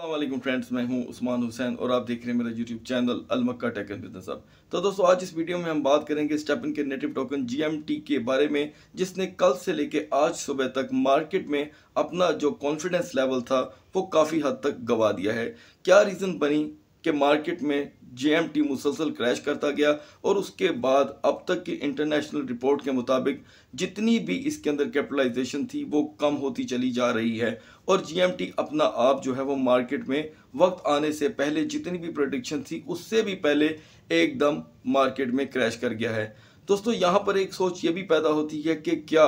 अल्लाह friends मैं हूं उस्मान हुसैन और आप देख रहे हैं मेरा यूट्यूब चैनल अलमक्का टेक एंड बिजनेस अब तो दोस्तों आज इस वीडियो में हम बात करेंगे स्टेपन के नेटिव टोकन जीएमटी के बारे में जिसने कल से लेके आज सुबह तक मार्केट में अपना जो कॉन्फिडेंस लेवल था वो काफ़ी हद तक गवा दिया है क्या रीज़न बनी कि मार्केट में जेएमटी मुसलसल क्रैश करता गया और उसके बाद अब तक की इंटरनेशनल रिपोर्ट के मुताबिक जितनी भी इसके अंदर कैपिटलाइजेशन थी वो कम होती चली जा रही है और जीएमटी अपना आप जो है वो मार्केट में वक्त आने से पहले जितनी भी प्रोडिक्शन थी उससे भी पहले एकदम मार्केट में क्रैश कर गया है दोस्तों यहाँ पर एक सोच ये भी पैदा होती है कि क्या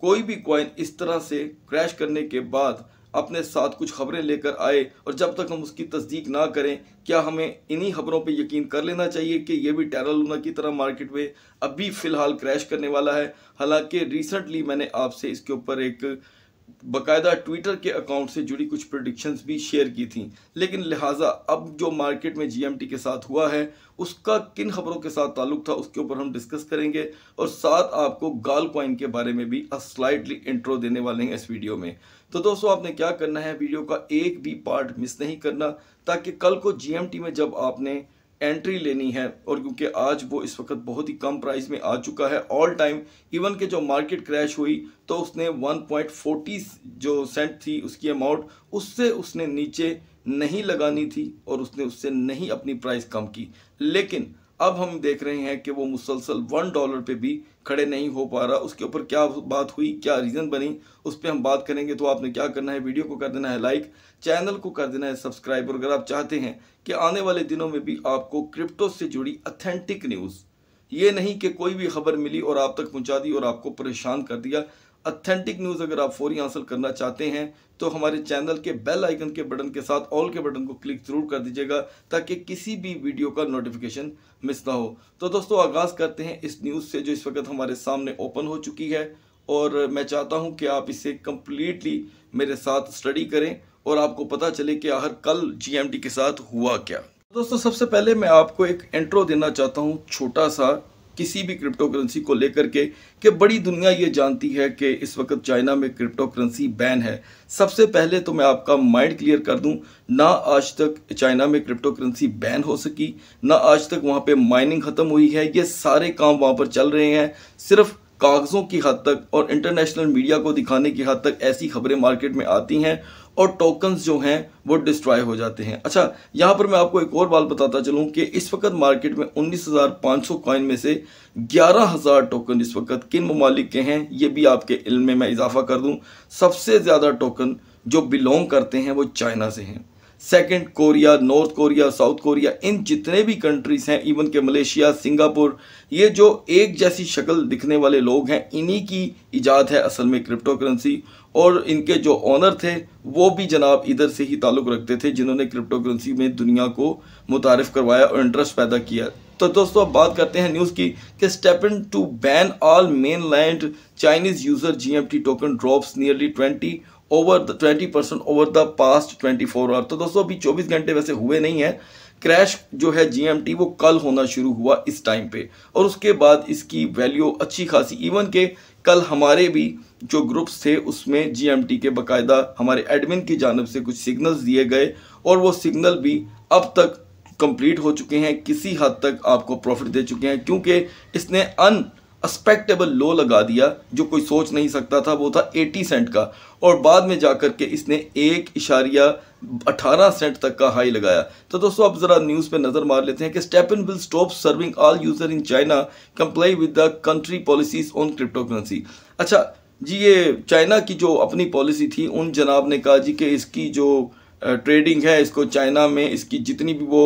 कोई भी कॉइन इस तरह से क्रैश करने के बाद अपने साथ कुछ खबरें लेकर आए और जब तक हम उसकी तस्दीक ना करें क्या हमें इन्हीं खबरों पे यकीन कर लेना चाहिए कि ये भी टेरा लूना की तरह मार्केट में अभी फ़िलहाल क्रैश करने वाला है हालांकि रिसेंटली मैंने आपसे इसके ऊपर एक बकायदा ट्विटर के अकाउंट से जुड़ी कुछ प्रडिक्शंस भी शेयर की थी लेकिन लिहाजा अब जो मार्केट में जीएमटी के साथ हुआ है उसका किन खबरों के साथ ताल्लुक था उसके ऊपर हम डिस्कस करेंगे और साथ आपको गाल क्वाइन के बारे में भी स्लाइटली इंट्रो देने वाले हैं इस वीडियो में तो दोस्तों आपने क्या करना है वीडियो का एक भी पार्ट मिस नहीं करना ताकि कल को जी में जब आपने एंट्री लेनी है और क्योंकि आज वो इस वक्त बहुत ही कम प्राइस में आ चुका है ऑल टाइम इवन के जो मार्केट क्रैश हुई तो उसने 1.40 जो सेंट थी उसकी अमाउंट उससे उसने नीचे नहीं लगानी थी और उसने उससे नहीं अपनी प्राइस कम की लेकिन अब हम देख रहे हैं कि वो मुसलसल वन डॉलर पे भी खड़े नहीं हो पा रहा उसके ऊपर क्या बात हुई क्या रीज़न बनी उस पर हम बात करेंगे तो आपने क्या करना है वीडियो को कर देना है लाइक चैनल को कर देना है सब्सक्राइब और अगर आप चाहते हैं कि आने वाले दिनों में भी आपको क्रिप्टो से जुड़ी अथेंटिक न्यूज़ ये नहीं कि कोई भी खबर मिली और आप तक पहुँचा दी और आपको परेशान कर दिया अथेंटिक न्यूज़ अगर आप फौरी हासिल करना चाहते हैं तो हमारे चैनल के बेल आइकन के बटन के साथ ऑल के बटन को क्लिक ज़रूर कर दीजिएगा ताकि किसी भी वीडियो का नोटिफिकेशन मिस ना हो तो दोस्तों आगाज़ करते हैं इस न्यूज़ से जो इस वक्त हमारे सामने ओपन हो चुकी है और मैं चाहता हूं कि आप इसे कम्प्लीटली मेरे साथ स्टडी करें और आपको पता चले कि आखिर कल जी के साथ हुआ क्या दोस्तों सबसे पहले मैं आपको एक इंट्रो देना चाहता हूँ छोटा सा किसी भी क्रिप्टो करेंसी को लेकर के कि बड़ी दुनिया ये जानती है कि इस वक्त चाइना में क्रिप्टो करेंसी बैन है सबसे पहले तो मैं आपका माइंड क्लियर कर दूं ना आज तक चाइना में क्रिप्टो करेंसी बैन हो सकी ना आज तक वहाँ पे माइनिंग ख़त्म हुई है ये सारे काम वहाँ पर चल रहे हैं सिर्फ कागज़ों की हद तक और इंटरनेशनल मीडिया को दिखाने की हद तक ऐसी खबरें मार्केट में आती हैं और टोकन्स जो हैं वो डिस्ट्रॉय हो जाते हैं अच्छा यहाँ पर मैं आपको एक और बात बताता चलूँ कि इस वक्त मार्केट में 19,500 कॉइन में से 11,000 टोकन इस वक्त किन ममालिक के हैं ये भी आपके इल्म में मैं इजाफा कर दूँ सबसे ज़्यादा टोकन जो बिलोंग करते हैं वो चाइना से हैं second Korea North Korea South Korea इन जितने भी कंट्रीज़ हैं इवन के मलेशिया सिंगापुर ये जो एक जैसी शक्ल दिखने वाले लोग हैं इन्हीं की इजाद है असल में क्रिप्टो करेंसी और इनके जो ऑनर थे वो भी जनाब इधर से ही ताल्लुक़ रखते थे जिन्होंने क्रिप्टो करेंसी में दुनिया को मुतारफ़ करवाया और इंटरेस्ट पैदा किया तो दोस्तों अब बात करते हैं न्यूज़ की कि STEPN to ban all mainland Chinese user G token drops nearly twenty over the twenty percent over the past twenty four hour तो दोस्तों अभी चौबीस घंटे वैसे हुए नहीं है क्रैश जो है जीएमटी वो कल होना शुरू हुआ इस टाइम पे और उसके बाद इसकी वैल्यू अच्छी खासी इवन के कल हमारे भी जो ग्रुप्स थे उसमें जीएमटी के बकायदा हमारे एडमिन की जानब से कुछ सिग्नल्स दिए गए और वो सिग्नल भी अब तक कंप्लीट हो चुके हैं किसी हद तक आपको प्रॉफिट दे चुके हैं क्योंकि इसने अन अस्पेक्टेबल लो लगा दिया जो कोई सोच नहीं सकता था वो था 80 सेंट का और बाद में जाकर के इसने एक इशारिया अठारह सेंट तक का हाई लगाया तो दोस्तों अब ज़रा न्यूज़ पे नज़र मार लेते हैं कि STEPN will stop serving all user in China comply with the country policies on crypto currency अच्छा जी ये चाइना की जो अपनी पॉलिसी थी उन जनाब ने कहा जी कि इसकी जो ट्रेडिंग है इसको चाइना में इसकी जितनी भी वो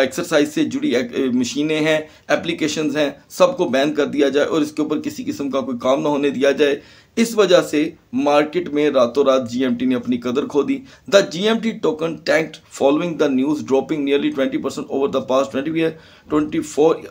एक्सरसाइज से जुड़ी मशीनें हैं एप्लीकेशन हैं सबको बैन कर दिया जाए और इसके ऊपर किसी किस्म का कोई काम ना होने दिया जाए इस वजह से मार्केट में रातों रात टी ने अपनी कदर खो दी the T token tank following the news dropping nearly twenty percent over the pass twenty twenty four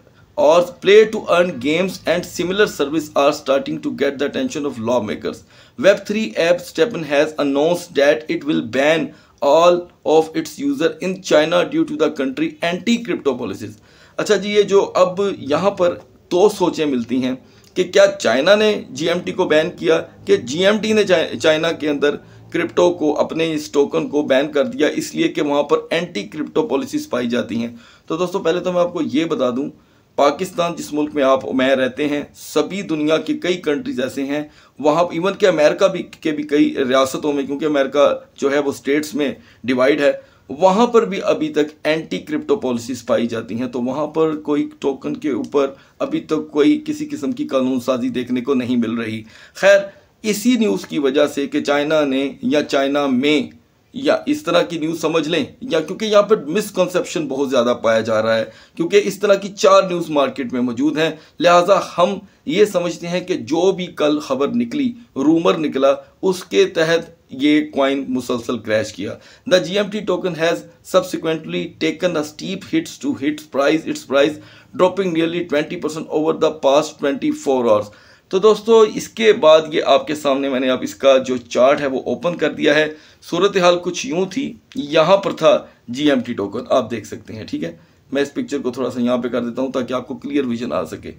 to earn games and similar service are starting to get the attention of law makers web three app STEPN has announce that it will ban all of its user in China due to the country anti crypto policies अच्छा जी ये जो अब यहाँ पर दो सोचें मिलती हैं कि क्या चाइना ने जीएमटी को बैन किया कि जीएमटी ने चाइना के अंदर क्रिप्टो को अपने इस टोकन को बैन कर दिया इसलिए कि वहाँ पर एंटी क्रिप्टो पॉलिसीज पाई जाती हैं तो दोस्तों पहले तो मैं आपको ये बता दूँ पाकिस्तान जिस मुल्क में आप मैं रहते हैं सभी दुनिया के कई कंट्रीज ऐसे हैं वहाँ इवन के अमेरिका भी के भी कई रियासतों में क्योंकि अमेरिका जो है वो स्टेट्स में डिवाइड है वहाँ पर भी अभी तक एंटी क्रिप्टो पॉलिसीज पाई जाती हैं तो वहाँ पर कोई टोकन के ऊपर अभी तक कोई किसी किस्म की कानून साजी देखने को नहीं मिल रही खैर इसी न्यूज़ की वजह से कि चाइना ने या चाइना में या इस तरह की न्यूज़ समझ लें या क्योंकि यहाँ पर मिसकॉन्सेप्शन बहुत ज़्यादा पाया जा रहा है क्योंकि इस तरह की चार न्यूज़ मार्केट में मौजूद हैं लिहाजा हम ये समझते हैं कि जो भी कल खबर निकली रूमर निकला उसके तहत ये क्वाइन मुसलसल क्रैश किया the G M T token has subsequently taken a steep hits to hits price its price dropping nearly twenty percent over the past twenty four hours तो दोस्तों इसके बाद ये आपके सामने मैंने अब इसका जो चार्ट है वो ओपन कर दिया है सूरत हाल कुछ यूँ थी यहाँ पर था जी एम टी टोकन आप देख सकते हैं ठीक है मैं इस पिक्चर को थोड़ा सा यहाँ पे कर देता हूँ ताकि आपको क्लियर विजन आ सके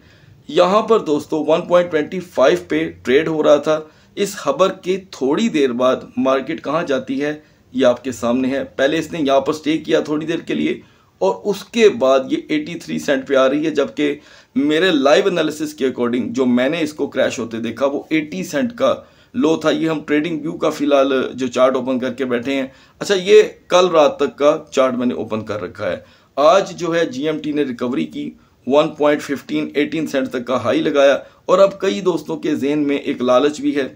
यहाँ पर दोस्तों वन पे ट्रेड हो रहा था इस खबर के थोड़ी देर बाद मार्केट कहाँ जाती है ये आपके सामने है पहले इसने यहाँ पर स्टे किया थोड़ी देर के लिए और उसके बाद ये 83 सेंट पे आ रही है जबकि मेरे लाइव एनालिसिस के अकॉर्डिंग जो मैंने इसको क्रैश होते देखा वो 80 सेंट का लो था ये हम ट्रेडिंग व्यू का फिलहाल जो चार्ट ओपन करके बैठे हैं अच्छा ये कल रात तक का चार्ट मैंने ओपन कर रखा है आज जो है जी ने रिकवरी की 1.15 पॉइंट सेंट तक का हाई लगाया और अब कई दोस्तों के जेन में एक लालच भी है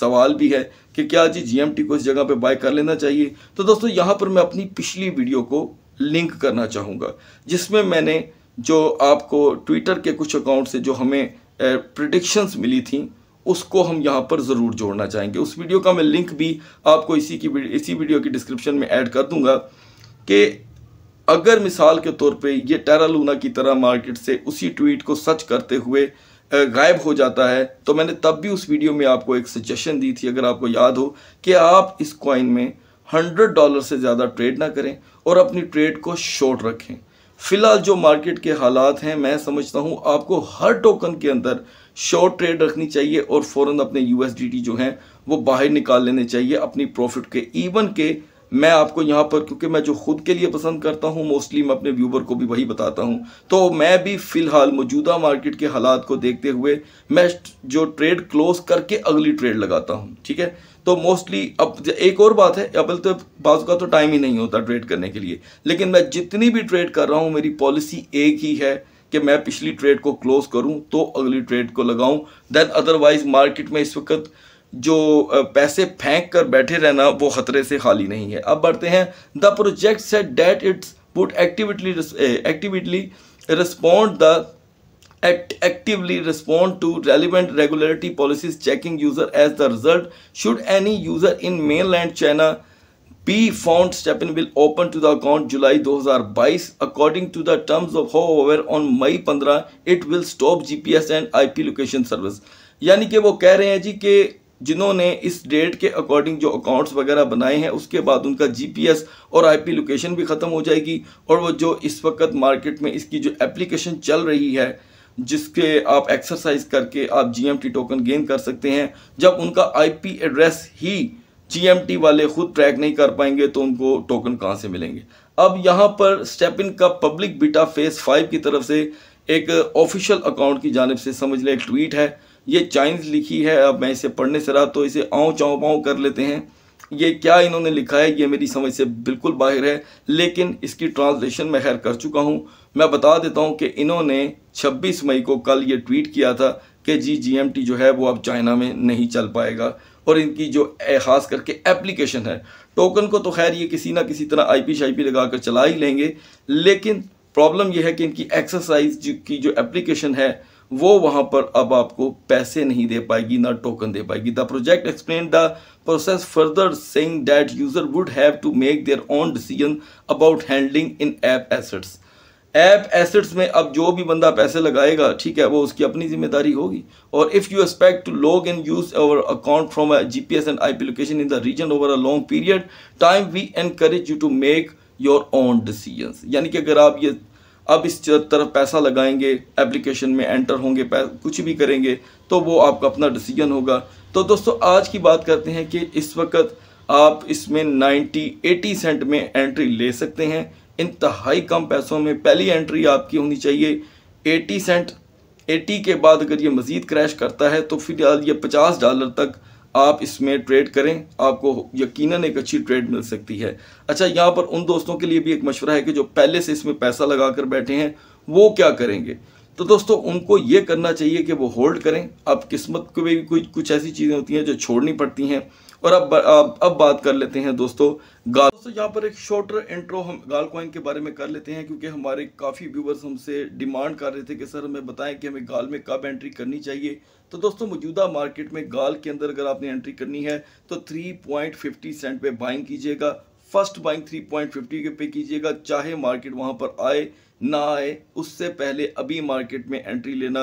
सवाल भी है कि क्या जी जी को इस जगह पे बाय कर लेना चाहिए तो दोस्तों यहाँ पर मैं अपनी पिछली वीडियो को लिंक करना चाहूँगा जिसमें मैंने जो आपको ट्विटर के कुछ अकाउंट से जो हमें प्रडिक्शंस मिली थी उसको हम यहाँ पर ज़रूर जोड़ना चाहेंगे उस वीडियो का मैं लिंक भी आपको इसी की इसी वीडियो की डिस्क्रिप्शन में ऐड कर दूंगा कि अगर मिसाल के तौर पे ये टेरा लूना की तरह मार्केट से उसी ट्वीट को सच करते हुए गायब हो जाता है तो मैंने तब भी उस वीडियो में आपको एक सजेशन दी थी अगर आपको याद हो कि आप इस कॉइन में हंड्रेड डॉलर से ज़्यादा ट्रेड ना करें और अपनी ट्रेड को शॉर्ट रखें फिलहाल जो मार्केट के हालात हैं मैं समझता हूं आपको हर टोकन के अंदर शॉर्ट ट्रेड रखनी चाहिए और फ़ौरन अपने यूएसडीटी जो हैं वो बाहर निकाल लेने चाहिए अपनी प्रॉफिट के इवन के मैं आपको यहाँ पर क्योंकि मैं जो खुद के लिए पसंद करता हूँ मोस्टली मैं अपने व्यूवर को भी वही बताता हूँ तो मैं भी फ़िलहाल मौजूदा मार्केट के हालात को देखते हुए मैं जो ट्रेड क्लोज करके अगली ट्रेड लगाता हूँ ठीक है तो मोस्टली अब एक और बात है अब तो बाजू का तो टाइम ही नहीं होता ट्रेड करने के लिए लेकिन मैं जितनी भी ट्रेड कर रहा हूँ मेरी पॉलिसी एक ही है कि मैं पिछली ट्रेड को क्लोज करूँ तो अगली ट्रेड को लगाऊँ देन अदरवाइज मार्केट में इस वक्त जो पैसे फेंक कर बैठे रहना वो खतरे से खाली नहीं है अब बढ़ते हैं the project said that its would actively actively respond the act actively respond to relevant regulatory policies checking user as the result should any user in mainland china be found stepping will open to the account July 2022 according to the terms of however on May 15 it will stop GPS and IP location service yani ke wo keh rahe hain ji ke जिन्होंने इस date के according जो accounts वगैरह बनाए हैं उसके बाद उनका जीपीएस और आईपी लोकेशन भी ख़त्म हो जाएगी और वो जो इस वक्त मार्केट में इसकी जो एप्लीकेशन चल रही है जिसके आप एक्सरसाइज करके आप जीएमटी टोकन गेन कर सकते हैं जब उनका आईपी एड्रेस ही जीएमटी वाले खुद ट्रैक नहीं कर पाएंगे तो उनको टोकन कहाँ से मिलेंगे अब यहाँ पर स्टेपिन का पब्लिक बीटा फेस फाइव की तरफ से एक ऑफिशियल अकाउंट की जानब से समझ लें एक ट्वीट है ये चाइनीज लिखी है अब मैं इसे पढ़ने से रहा तो इसे आओ चाओ पाओ कर लेते हैं ये क्या इन्होंने लिखा है ये मेरी समझ से बिल्कुल बाहर है लेकिन इसकी ट्रांसलेशन मैं खैर कर चुका हूँ मैं बता देता हूँ कि इन्होंने 26 मई को कल ये ट्वीट किया था कि जी जी जो है वो अब चाइना में नहीं चल पाएगा और इनकी जो ख़ास करके एप्लीकेशन है टोकन को तो खैर ये किसी ना किसी तरह आई पी शाई लगा कर चला ही लेंगे लेकिन प्रॉब्लम यह है कि इनकी एक्सरसाइज की जो एप्लीकेशन है वो वहाँ पर अब आपको पैसे नहीं दे पाएगी ना टोकन दे पाएगी the project explain the process further saying that user would have to make their own decision about handling in app assets app assets में अब जो भी बंदा पैसे लगाएगा ठीक है वो उसकी अपनी जिम्मेदारी होगी और if you expect to log in use our account from a GPS and IP location in the region over a long period time we encourage you to make your own decisions यानी कि अगर आप ये अब इस तरफ पैसा लगाएंगे एप्लीकेशन में एंटर होंगे कुछ भी करेंगे तो वो आपका अपना डिसीजन होगा तो दोस्तों आज की बात करते हैं कि इस वक्त आप इसमें 90 80 सेंट में एंट्री ले सकते हैं इंतहाई कम पैसों में पहली एंट्री आपकी होनी चाहिए एटी सेंट एटी के बाद अगर ये मज़ीद क्रैश करता है तो फिलहाल ये पचास डॉलर तक आप इसमें ट्रेड करें आपको यकीनन एक अच्छी ट्रेड मिल सकती है अच्छा यहाँ पर उन दोस्तों के लिए भी एक मशवरा है कि जो पहले से इसमें पैसा लगा कर बैठे हैं वो क्या करेंगे तो दोस्तों उनको ये करना चाहिए कि वो होल्ड करें अब किस्मत को भी कुछ कुछ ऐसी चीज़ें होती हैं जो छोड़नी पड़ती हैं और अब अब, अब बात कर लेते हैं दोस्तों गाल दोस्तों यहाँ पर एक शॉर्टर इंट्रो हम गाल कॉइन के बारे में कर लेते हैं क्योंकि हमारे काफ़ी व्यूवर्स हमसे डिमांड कर रहे थे कि सर हमें बताएं कि हमें गाल में कब एंट्री करनी चाहिए तो दोस्तों मौजूदा मार्केट में गाल के अंदर अगर आपने एंट्री करनी है तो थ्री सेंट पे बाइंग कीजिएगा फर्स्ट बाइंग 3.50 के पे कीजिएगा चाहे मार्केट वहां पर आए ना आए उससे पहले अभी मार्केट में एंट्री लेना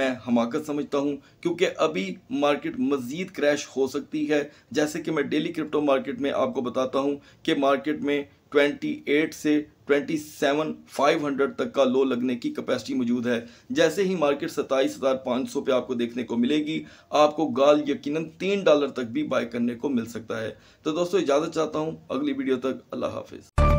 मैं हमाकत समझता हूं क्योंकि अभी मार्केट मज़ीद क्रैश हो सकती है जैसे कि मैं डेली क्रिप्टो मार्केट में आपको बताता हूं कि मार्केट में 28 से 27,500 तक का लो लगने की कैपेसिटी मौजूद है जैसे ही मार्केट 27,500 पे आपको देखने को मिलेगी आपको गाल यकीनन तीन डॉलर तक भी बाय करने को मिल सकता है तो दोस्तों इजाज़त चाहता हूँ अगली वीडियो तक अल्लाह हाफिज़